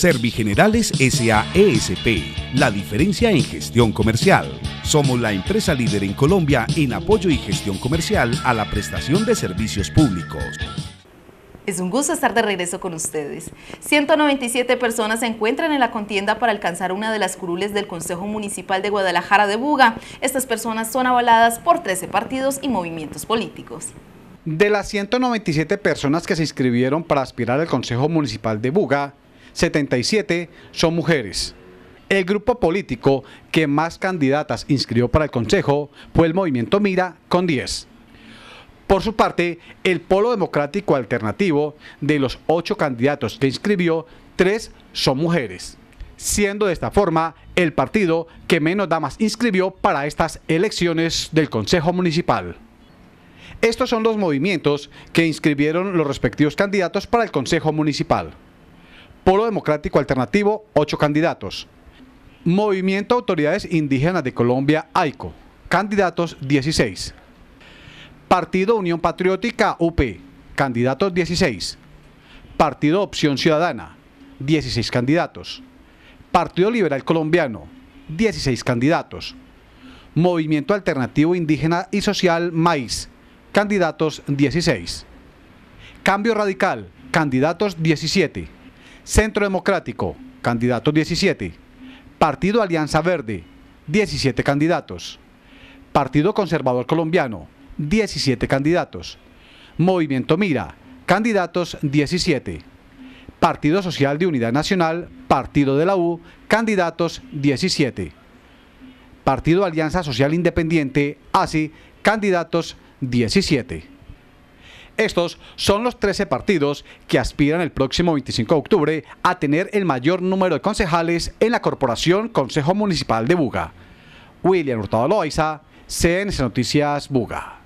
Servigenerales SAESP, la diferencia en gestión comercial. Somos la empresa líder en Colombia en apoyo y gestión comercial a la prestación de servicios públicos. Es un gusto estar de regreso con ustedes. 197 personas se encuentran en la contienda para alcanzar una de las curules del Consejo Municipal de Guadalajara de Buga. Estas personas son avaladas por 13 partidos y movimientos políticos. De las 197 personas que se inscribieron para aspirar al Consejo Municipal de Buga, 77 son mujeres. El grupo político que más candidatas inscribió para el Consejo fue el Movimiento Mira con 10. Por su parte, el Polo Democrático Alternativo, de los ocho candidatos que inscribió, tres son mujeres, siendo de esta forma el partido que menos damas inscribió para estas elecciones del Consejo Municipal. Estos son los movimientos que inscribieron los respectivos candidatos para el Consejo Municipal. Polo Democrático Alternativo, 8 candidatos. Movimiento Autoridades Indígenas de Colombia, AICO, candidatos 16. Partido Unión Patriótica, UP, candidatos 16. Partido Opción Ciudadana, 16 candidatos. Partido Liberal Colombiano, 16 candidatos. Movimiento Alternativo Indígena y Social MAIS, candidatos 16. Cambio Radical, candidatos 17. Centro Democrático, candidatos 17. Partido Alianza Verde, 17 candidatos. Partido Conservador Colombiano, 17 candidatos. Movimiento Mira, candidatos 17. Partido Social de Unidad Nacional, Partido de la U, candidatos 17. Partido Alianza Social Independiente, ASI, candidatos 17. Estos son los 13 partidos que aspiran el próximo 25 de octubre a tener el mayor número de concejales en la corporación Consejo Municipal de Buga. William Hurtado Loaiza, CNC Noticias Buga.